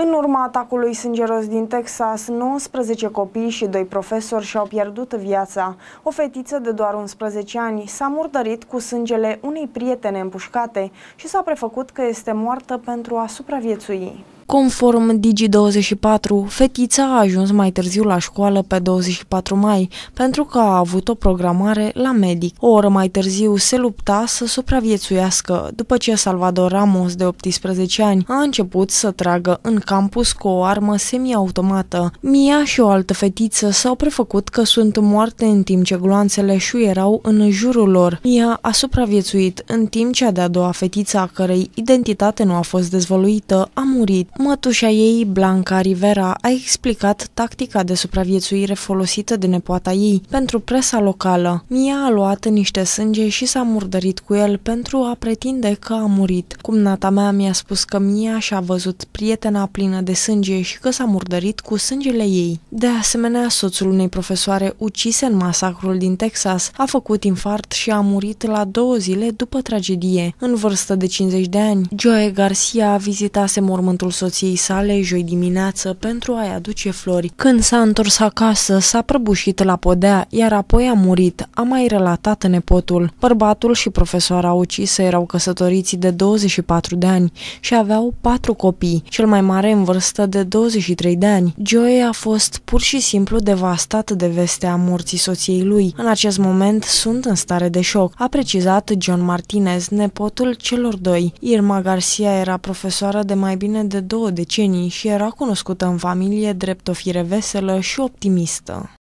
În urma atacului sângeros din Texas, 19 copii și doi profesori și-au pierdut viața. O fetiță de doar 11 ani s-a murdărit cu sângele unei prietene împușcate și s-a prefăcut că este moartă pentru a supraviețui. Conform Digi24, fetița a ajuns mai târziu la școală pe 24 mai pentru că a avut o programare la medic. O oră mai târziu se lupta să supraviețuiască după ce Salvador Ramos, de 18 ani, a început să tragă în campus cu o armă semiautomată. Mia și o altă fetiță s-au prefăcut că sunt moarte în timp ce gloanțele șuierau în jurul lor. Mia a supraviețuit în timp ce a de-a doua fetiță a cărei identitate nu a fost dezvăluită a murit. Mătușa ei, Blanca Rivera, a explicat tactica de supraviețuire folosită de nepoata ei pentru presa locală. Mia a luat niște sânge și s-a murdărit cu el pentru a pretinde că a murit. Cum nata mea mi-a spus că Mia și-a văzut prietena plină de sânge și că s-a murdărit cu sângele ei. De asemenea, soțul unei profesoare ucise în masacrul din Texas a făcut infart și a murit la două zile după tragedie. În vârstă de 50 de ani, Joe Garcia vizitase mormântul soțului soției sale joi dimineață pentru a-i aduce flori. Când s-a întors acasă, s-a prăbușit la podea, iar apoi a murit, a mai relatat nepotul. Bărbatul și profesoara ucisă erau căsătoriți de 24 de ani și aveau patru copii, cel mai mare în vârstă de 23 de ani. Joey a fost pur și simplu devastat de vestea morții soției lui. În acest moment sunt în stare de șoc, a precizat John Martinez, nepotul celor doi. Irma Garcia era profesoară de mai bine de 20 două decenii și era cunoscută în familie drept o fire veselă și optimistă.